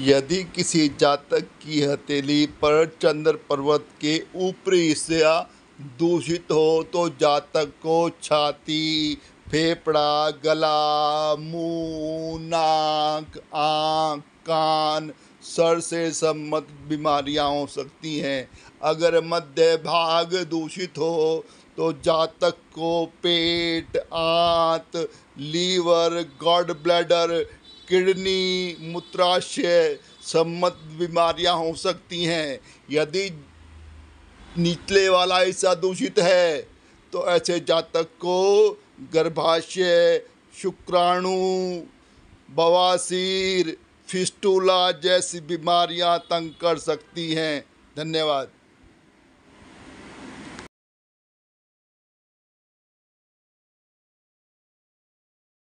यदि किसी जातक की हथेली पर चंद्र पर्वत के ऊपरी हिस्से दूषित हो तो जातक को छाती फेफड़ा गला मुंह नाक आँख कान सर से सम्मत बीमारियां हो सकती हैं अगर मध्य भाग दूषित हो तो जातक को पेट आंत लीवर गॉड ब्लैडर किडनी मूत्राशय संबंध बीमारियां हो सकती हैं यदि निचले वाला हिस्सा दूषित है तो ऐसे जातक को गर्भाशय शुक्राणु बवासीर फिस्टूला जैसी बीमारियां तंग कर सकती हैं धन्यवाद